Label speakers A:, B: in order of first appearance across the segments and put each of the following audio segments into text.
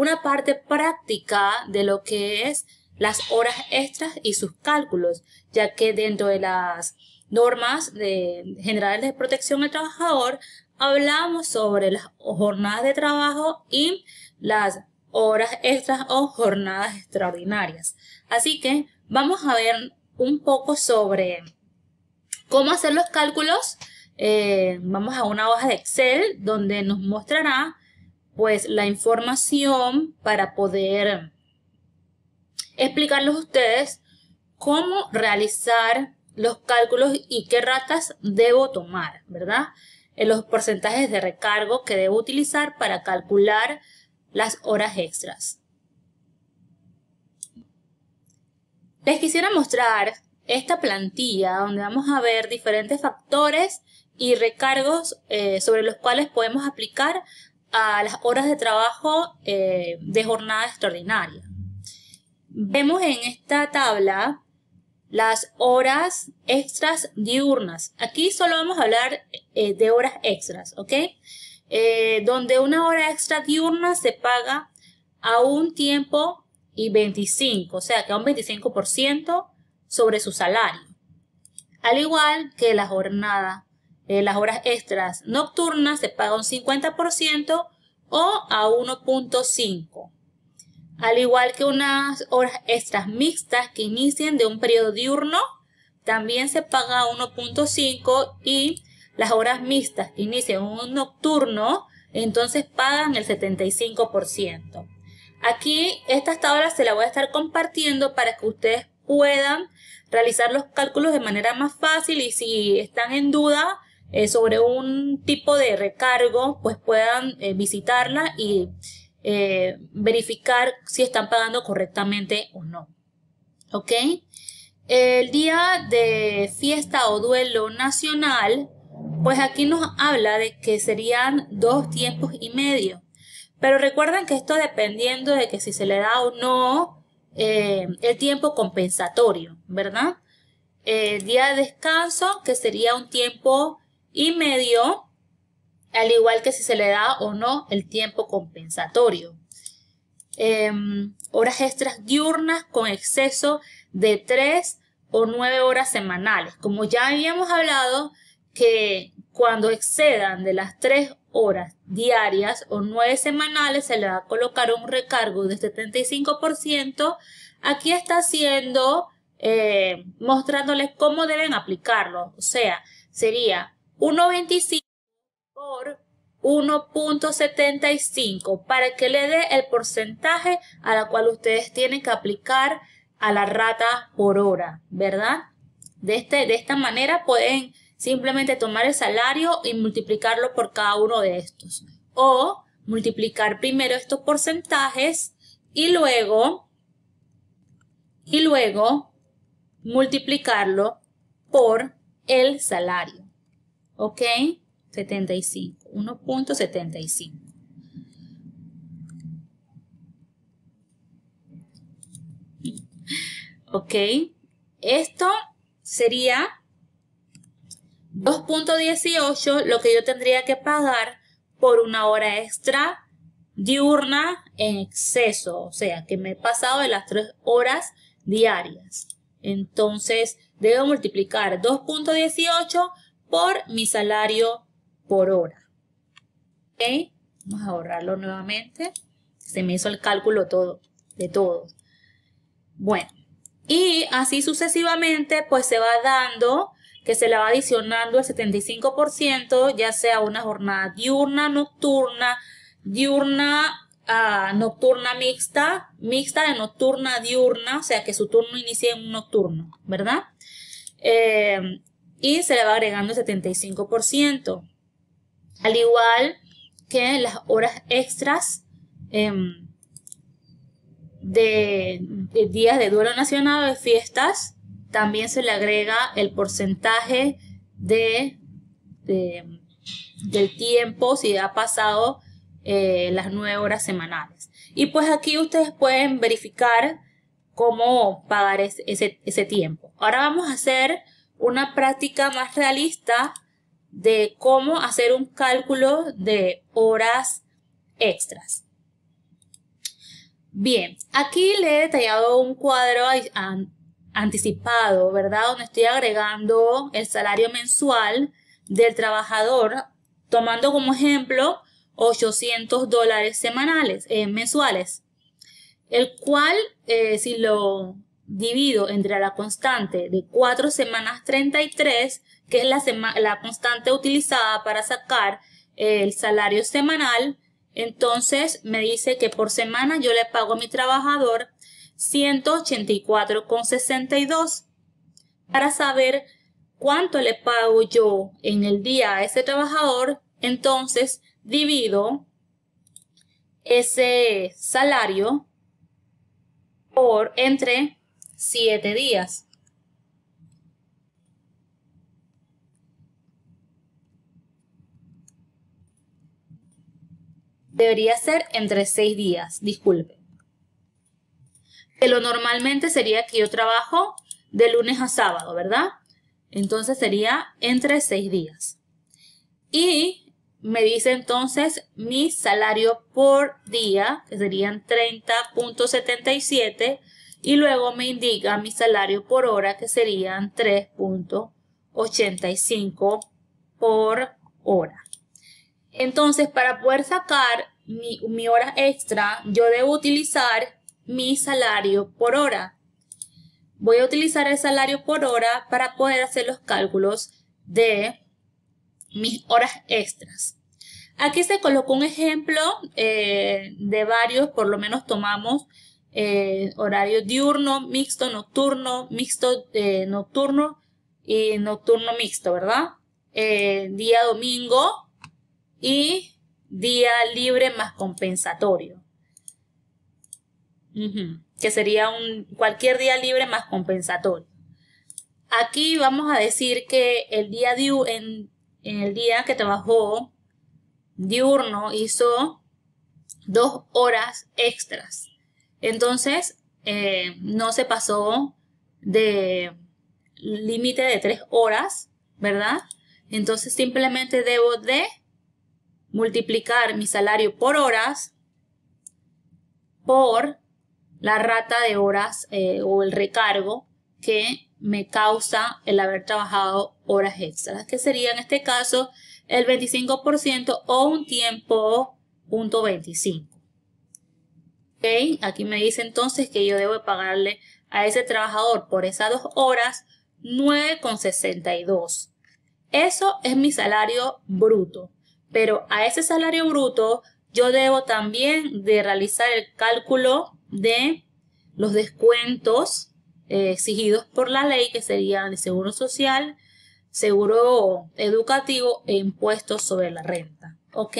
A: una parte práctica de lo que es las horas extras y sus cálculos, ya que dentro de las normas de, generales de protección al trabajador hablamos sobre las jornadas de trabajo y las horas extras o jornadas extraordinarias. Así que vamos a ver un poco sobre cómo hacer los cálculos. Eh, vamos a una hoja de Excel donde nos mostrará pues la información para poder explicarles a ustedes cómo realizar los cálculos y qué ratas debo tomar, ¿verdad? En los porcentajes de recargo que debo utilizar para calcular las horas extras. Les quisiera mostrar esta plantilla donde vamos a ver diferentes factores y recargos eh, sobre los cuales podemos aplicar a las horas de trabajo eh, de jornada extraordinaria. Vemos en esta tabla las horas extras diurnas. Aquí solo vamos a hablar eh, de horas extras, ¿ok? Eh, donde una hora extra diurna se paga a un tiempo y 25, o sea que a un 25% sobre su salario. Al igual que la jornada eh, las horas extras nocturnas se pagan un 50% o a 1.5. Al igual que unas horas extras mixtas que inician de un periodo diurno, también se paga 1.5 y las horas mixtas que inician un nocturno, entonces pagan el 75%. Aquí estas tablas se la voy a estar compartiendo para que ustedes puedan realizar los cálculos de manera más fácil y si están en duda, eh, sobre un tipo de recargo, pues puedan eh, visitarla y eh, verificar si están pagando correctamente o no. ¿Ok? El día de fiesta o duelo nacional, pues aquí nos habla de que serían dos tiempos y medio. Pero recuerden que esto dependiendo de que si se le da o no el tiempo compensatorio, ¿verdad? El día de descanso, que sería un tiempo y medio, al igual que si se le da o no el tiempo compensatorio. Em, horas extras diurnas con exceso de 3 o 9 horas semanales. Como ya habíamos hablado, que cuando excedan de las 3 horas diarias o 9 semanales se le va a colocar un recargo de 75%. Este Aquí está haciendo, eh, mostrándoles cómo deben aplicarlo. O sea, sería 1.25 por 1.75 para que le dé el porcentaje a la cual ustedes tienen que aplicar a la rata por hora, ¿verdad? De, este, de esta manera pueden simplemente tomar el salario y multiplicarlo por cada uno de estos. O multiplicar primero estos porcentajes y luego, y luego multiplicarlo por el salario. ¿Ok? 75, 1.75. ¿Ok? Esto sería 2.18 lo que yo tendría que pagar por una hora extra diurna en exceso, o sea, que me he pasado de las 3 horas diarias. Entonces, debo multiplicar 2.18 por mi salario por hora. ¿Ok? Vamos a borrarlo nuevamente. Se me hizo el cálculo todo, de todo. Bueno, y así sucesivamente, pues se va dando que se le va adicionando el 75%, ya sea una jornada diurna, nocturna, diurna, ah, nocturna mixta, mixta de nocturna, diurna, o sea que su turno inicie en un nocturno, ¿verdad? Eh, y se le va agregando el 75%. Al igual que las horas extras em, de, días de duelo nacional o de fiestas, también se le agrega el porcentaje de, del tiempo si ha pasado eh, las nueve horas semanales. Y pues aquí ustedes pueden verificar cómo pagar ese, ese tiempo. Ahora vamos a hacer una práctica más realista de cómo hacer un cálculo de horas extras. Bien, aquí le he detallado un cuadro anticipado, ¿verdad? Donde estoy agregando el salario mensual del trabajador, tomando como ejemplo 800 dólares semanales, eh, mensuales, el cual, eh, si lo divido entre la constante de 4 semanas 33, que es la, la constante utilizada para sacar el salario semanal, entonces me dice que por semana yo le pago a mi trabajador 184,62 para saber cuánto le pago yo en el día a ese trabajador, entonces divido ese salario por entre siete días. Debería ser entre seis días, disculpe. pero lo normalmente sería que yo trabajo de lunes a sábado, ¿verdad? Entonces sería entre seis días. Y me dice entonces mi salario por día, que serían 30.77 y luego me indica mi salario por hora que serían 3.85 por hora. Entonces, para poder sacar mi, hora extra, yo debo utilizar mi salario por hora. Voy a utilizar el salario por hora para poder hacer los cálculos de mis horas extras. Aquí se colocó un ejemplo eh, de varios, por lo menos tomamos eh, horario diurno, mixto, nocturno, mixto, eh, nocturno y nocturno mixto, ¿verdad? Eh, día domingo y día libre más compensatorio. Que sería un, cualquier día libre más compensatorio. Aquí vamos a decir que el día, en, el día que trabajó diurno hizo dos horas extras entonces, eh, no se pasó de límite de tres horas, ¿verdad? Entonces simplemente debo de multiplicar mi salario por horas por la rata de horas eh, o el recargo que me causa el haber trabajado horas extras, que sería en este caso el 25% o un tiempo punto 25. Aquí me dice entonces que yo debo pagarle a ese trabajador por esas dos horas 9,62. Eso es mi salario bruto. Pero a ese salario bruto yo debo también de realizar el cálculo de los descuentos eh, exigidos por la ley, que serían de seguro social, seguro educativo e impuestos sobre la renta. ¿Ok?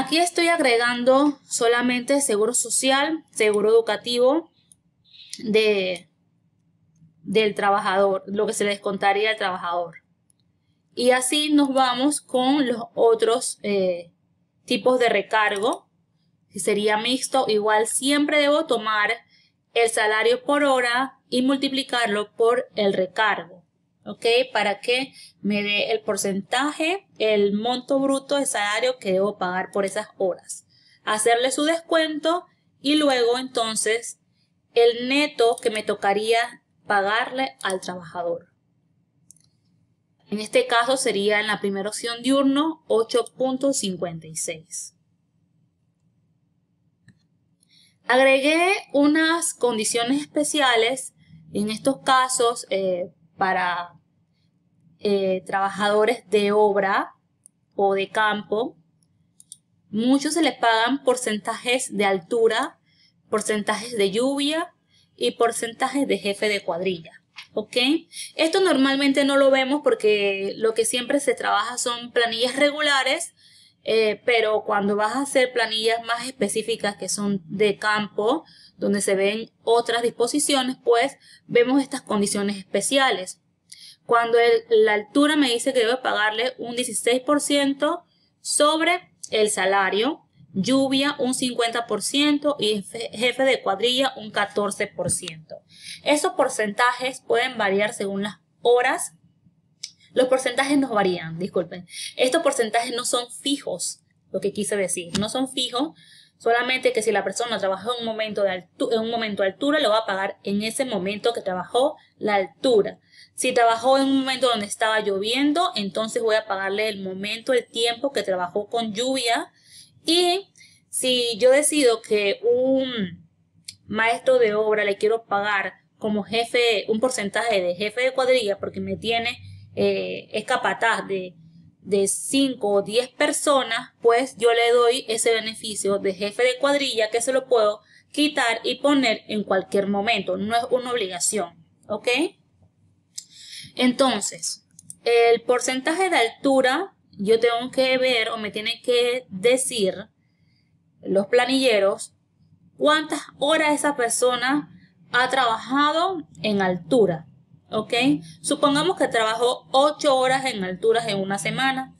A: Aquí estoy agregando solamente seguro social, seguro educativo de, del trabajador, lo que se les descontaría al trabajador. Y así nos vamos con los otros eh, tipos de recargo, que sería mixto, igual siempre debo tomar el salario por hora y multiplicarlo por el recargo. ¿ok? Para que me dé el porcentaje, el monto bruto de salario que debo pagar por esas horas. Hacerle su descuento y luego entonces el neto que me tocaría pagarle al trabajador. En este caso sería en la primera opción diurno 8.56. Agregué unas condiciones especiales. En estos casos eh, para eh, trabajadores de obra o de campo. Muchos se les pagan porcentajes de altura, porcentajes de lluvia y porcentajes de jefe de cuadrilla. ¿Ok? Esto normalmente no lo vemos porque lo que siempre se trabaja son planillas regulares eh, pero cuando vas a hacer planillas más específicas que son de campo, donde se ven otras disposiciones, pues vemos estas condiciones especiales. Cuando la altura me dice que debo pagarle un 16% sobre el salario, lluvia un 50% y jefe de cuadrilla un 14%. Esos porcentajes pueden variar según las horas los porcentajes nos varían, disculpen. Estos porcentajes no son fijos, lo que quise decir. No son fijos, solamente que si la persona trabajó en un momento de, en un momento altura, lo va a pagar en ese momento que trabajó la altura. Si trabajó en un momento donde estaba lloviendo, entonces voy a pagarle el momento, el tiempo que trabajó con lluvia. Y si yo decido que un maestro de obra le quiero pagar como jefe, un porcentaje de jefe de cuadrilla porque me tiene eh, es capataz de, de 5 o 10 personas, pues yo le doy ese beneficio de jefe de cuadrilla que se lo puedo quitar y poner en cualquier momento, no es una obligación, ¿ok? Entonces, el porcentaje de altura yo tengo que ver o me tiene que decir los planilleros cuántas horas esa persona ha trabajado en altura. ¿ok? Supongamos que trabajo 8 horas en alturas en una semana.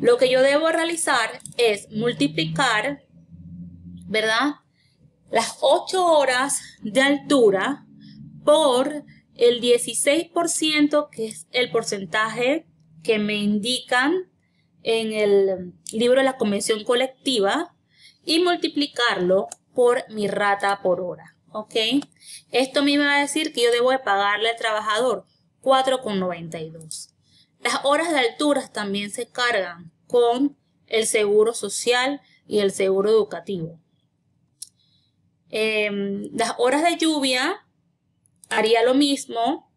A: Lo que yo debo realizar es multiplicar, ¿verdad? Las 8 horas de altura por el 16%, que es el porcentaje que me indican en el libro de la convención colectiva, y multiplicarlo por mi rata por hora. ¿ok? Esto me va a decir que yo debo de pagarle al trabajador 4,92. Las horas de alturas también se cargan con el seguro social y el seguro educativo. Em, las horas de lluvia haría lo mismo,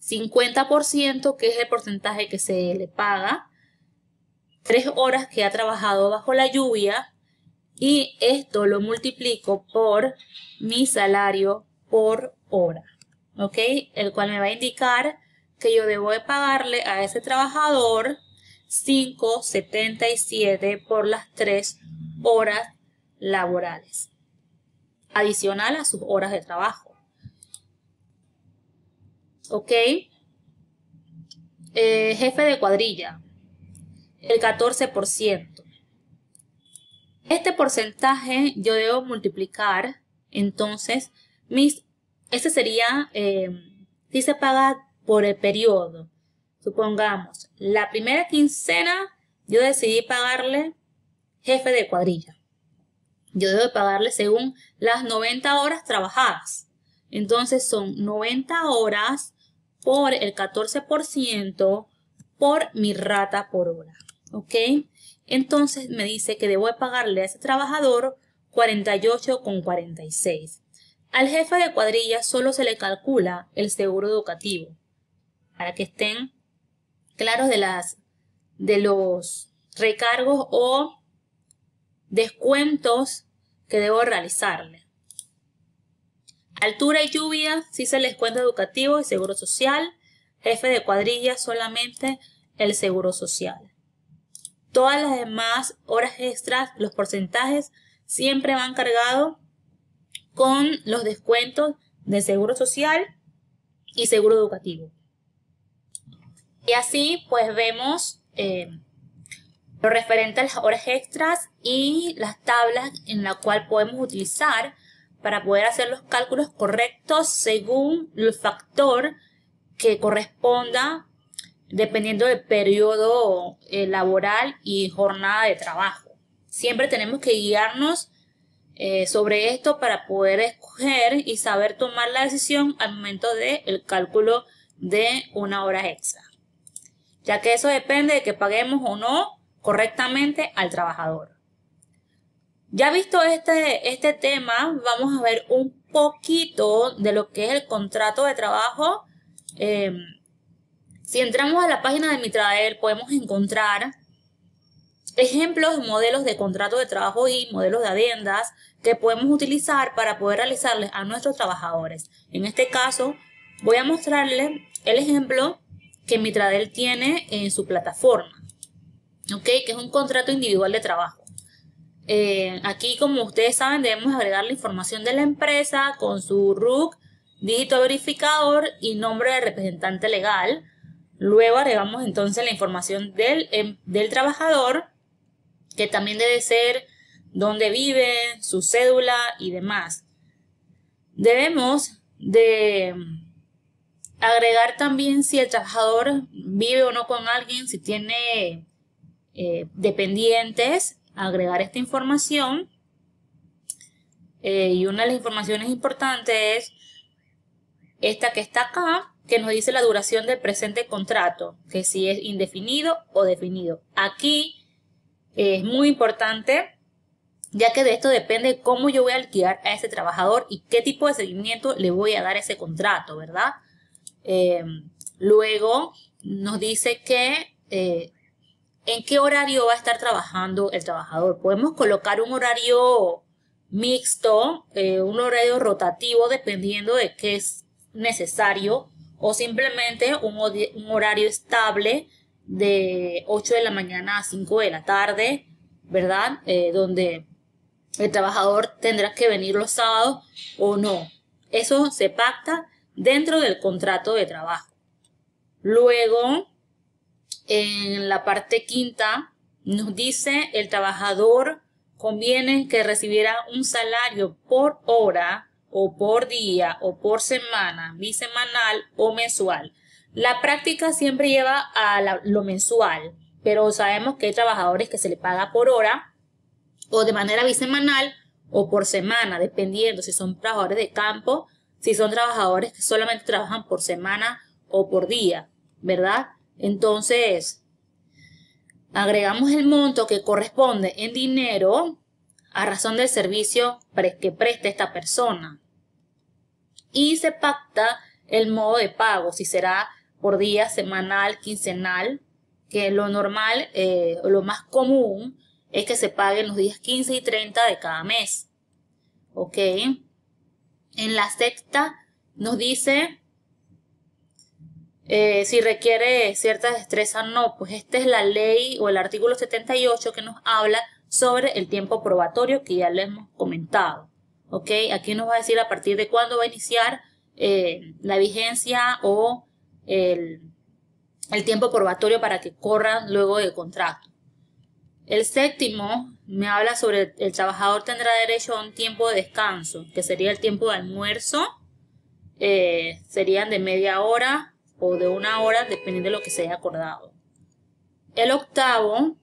A: 50% que es el porcentaje que se le paga, tres horas que ha trabajado bajo la lluvia, y esto lo multiplico por mi salario por hora, ¿ok? El cual me va a indicar que yo debo de pagarle a ese trabajador 5.77 por las 3 horas laborales, adicional a sus horas de trabajo. ¿Ok? Eh, jefe de cuadrilla, el 14%. Este porcentaje yo debo multiplicar, entonces, mis, este sería, dice em, si paga por el periodo, supongamos, la primera quincena yo decidí pagarle jefe de cuadrilla. Yo debo pagarle según las 90 horas trabajadas. Entonces son 90 horas por el 14% por mi rata por hora. ¿ok? Entonces me dice que debo pagarle a ese trabajador 48,46. Al jefe de cuadrilla solo se le calcula el seguro educativo, para que estén claros de, las, de los recargos o descuentos que debo realizarle. Altura y lluvia, sí se les cuenta educativo y seguro social. Jefe de cuadrilla, solamente el seguro social todas las demás horas extras, los porcentajes, siempre van cargados con los descuentos de seguro social y seguro educativo. Y así pues vemos eh, lo referente a las horas extras y las tablas en la cual podemos utilizar para poder hacer los cálculos correctos según el factor que corresponda dependiendo del periodo eh, laboral y jornada de trabajo. Siempre tenemos que guiarnos eh, sobre esto para poder escoger y saber tomar la decisión al momento del cálculo de una hora extra, ya que eso depende de que paguemos o no correctamente al trabajador. Ya visto este, este tema, vamos a ver un poquito de lo que es el contrato de trabajo. Em, si entramos a la página de Mitradel, podemos encontrar ejemplos de modelos de contrato de trabajo y modelos de adendas que podemos utilizar para poder realizarles a nuestros trabajadores. En este caso, voy a mostrarles el ejemplo que Mitradel tiene en su plataforma, Que es un contrato individual de trabajo. Eh, aquí, como ustedes saben, debemos agregar la información de la empresa con su RUC, dígito verificador y nombre de representante legal. Luego agregamos entonces la información em, del, trabajador, que también debe ser dónde vive, su cédula y demás. Debemos de em, agregar también si el trabajador vive o no con alguien, si tiene eh, dependientes, agregar esta información. Eh, y una de las informaciones importantes es esta que está acá, que nos dice la duración del presente contrato, que si es indefinido o definido. Aquí eh, es muy importante ya que de esto depende cómo yo voy a alquilar a ese trabajador y qué tipo de seguimiento le voy a dar a ese contrato, ¿verdad? Eh, luego nos dice que eh, en qué horario va a estar trabajando el trabajador. Podemos colocar un horario mixto, un horario rotativo, dependiendo de qué es necesario o simplemente un, horario estable de 8 de la mañana a 5 de la tarde, ¿verdad? Eh, donde el trabajador tendrá que venir los sábados o no. Eso se pacta dentro del contrato de trabajo. Luego, en la parte quinta, nos dice el trabajador conviene que recibiera un salario por hora o por día o por semana, bisemanal o mensual. La práctica siempre lleva a lo mensual, pero sabemos que hay trabajadores que se le paga por hora o de manera bisemanal o por semana, dependiendo si son trabajadores de campo, si son trabajadores que solamente trabajan por semana o por día, ¿verdad? Entonces, agregamos el monto que corresponde en dinero a razón del servicio que presta esta persona y se pacta el modo de pago, si será por día, semanal, quincenal, que lo normal eh, lo más común es que se paguen los días 15 y 30 de cada mes. ¿Ok? En la sexta nos dice eh, si requiere cierta destreza o no, pues esta es la ley o el artículo 78 que nos habla sobre el tiempo probatorio que ya le hemos comentado. Aquí nos va a decir a partir de cuándo va a iniciar eh, la vigencia o el, tiempo probatorio para que corran luego del contrato. El séptimo me habla sobre el trabajador tendrá derecho a un tiempo de descanso, que sería el tiempo de almuerzo, eh, serían de media hora o de una hora, dependiendo de lo que se haya acordado. El octavo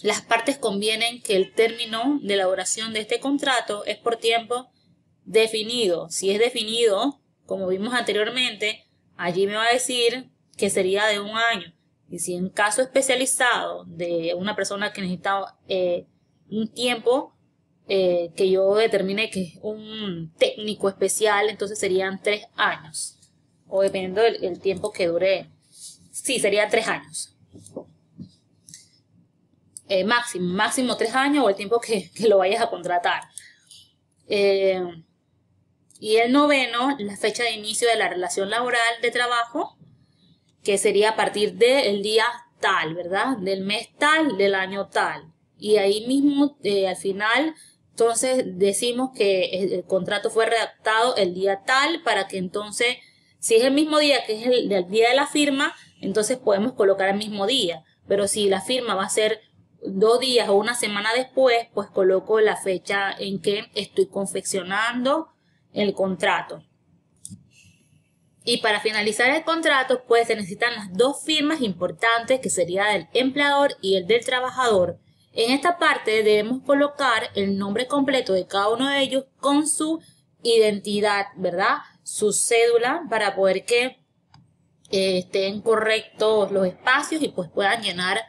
A: las partes convienen que el término de elaboración de este contrato es por tiempo definido. Si es definido, como vimos anteriormente, allí me va a decir que sería de un año. Y si en caso especializado de una persona que necesita eh, un tiempo eh, que yo determine que es un técnico especial, entonces serían tres años. O dependiendo del tiempo que dure. Sí, sería tres años. Eh, máximo, máximo tres años o el tiempo que, lo vayas a contratar. Eh, y el noveno, la fecha de inicio de la relación laboral de trabajo, que sería a partir del día tal, ¿verdad? Del mes tal, del año tal. Y ahí mismo, eh, al final, entonces decimos que el, contrato fue redactado el día tal para que entonces, si es el mismo día que es el día de la firma, entonces podemos colocar el mismo día. Pero si la firma va a ser dos días o una semana después, pues coloco la fecha en que estoy confeccionando el contrato. Y para finalizar el contrato, pues se necesitan las dos firmas importantes, que sería del empleador y el del trabajador. En esta parte debemos colocar el nombre completo de cada uno de ellos con su identidad, ¿verdad? Su cédula para poder que eh, estén correctos los espacios y pues puedan llenar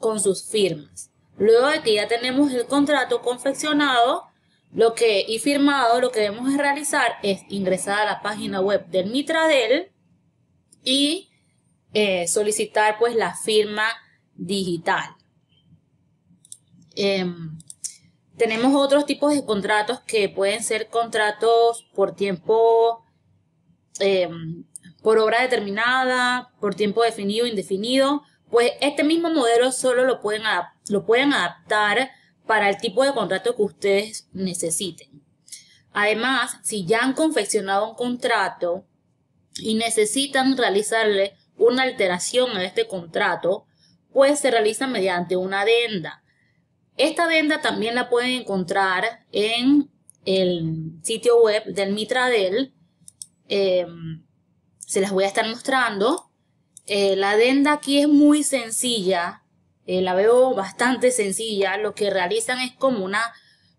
A: con sus firmas. Luego de que ya tenemos el contrato confeccionado lo que, y firmado, lo que debemos realizar es ingresar a la página web del Mitradel y eh, solicitar pues la firma digital. Em, tenemos otros tipos de contratos que pueden ser contratos por tiempo, em, por obra determinada, por tiempo definido, indefinido pues este mismo modelo solo lo pueden, lo pueden adaptar para el tipo de contrato que ustedes necesiten. Además, si ya han confeccionado un contrato y necesitan realizarle una alteración a este contrato, pues se realiza mediante una adenda. Esta adenda también la pueden encontrar en el sitio web del Mitradel. Em, se las voy a estar mostrando. Eh, la adenda aquí es muy sencilla, eh, la veo bastante sencilla. Lo que realizan es como una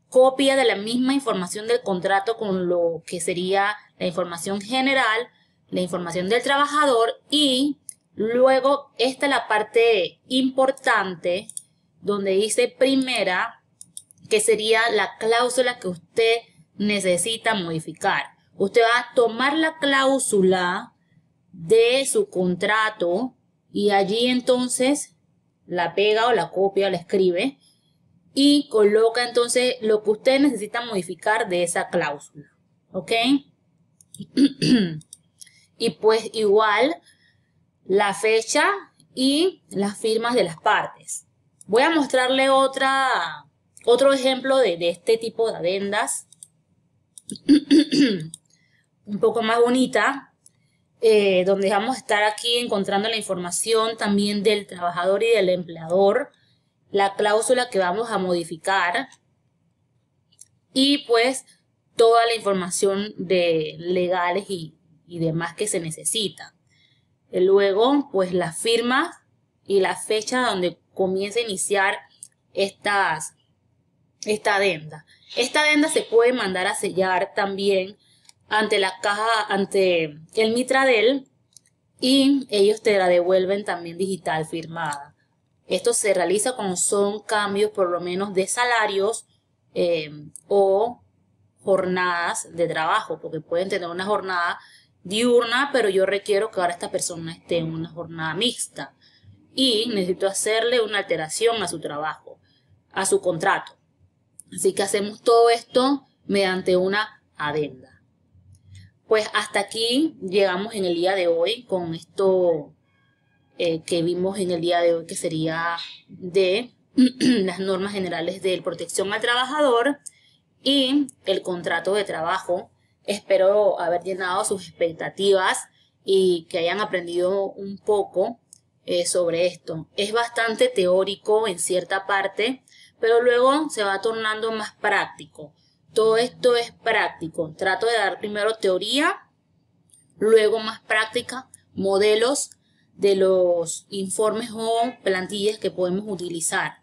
A: copia de la misma información del contrato con lo que sería la información general, la información del trabajador y luego esta es la parte importante donde dice primera que sería la cláusula que usted necesita modificar. Usted va a tomar la cláusula de su contrato y allí entonces la pega o la copia o la escribe y coloca entonces lo que usted necesita modificar de esa cláusula. ¿Ok? y pues igual la fecha y las firmas de las partes. Voy a mostrarle otra, otro ejemplo de, de este tipo de adendas. Un poco más bonita. Eh, donde vamos a estar aquí encontrando la información también del trabajador y del empleador, la cláusula que vamos a modificar y pues toda la información de legales y, demás que se necesita. Eh, luego, pues la firma y la fecha donde comienza a iniciar estas, esta adenda. Esta adenda se puede mandar a sellar también ante la caja, ante el Mitradel y ellos te la devuelven también digital firmada. Esto se realiza cuando son cambios por lo menos de salarios eh, o jornadas de trabajo, porque pueden tener una jornada diurna, pero yo requiero que ahora esta persona esté en una jornada mixta y necesito hacerle una alteración a su trabajo, a su contrato. Así que hacemos todo esto mediante una adenda. Pues hasta aquí llegamos en el día de hoy con esto eh, que vimos en el día de hoy, que sería de las normas generales de protección al trabajador y el contrato de trabajo. Espero haber llenado sus expectativas y que hayan aprendido un poco eh, sobre esto. Es bastante teórico en cierta parte, pero luego se va tornando más práctico. Todo esto es práctico. Trato de dar primero teoría, luego más práctica, modelos de los informes o plantillas que podemos utilizar.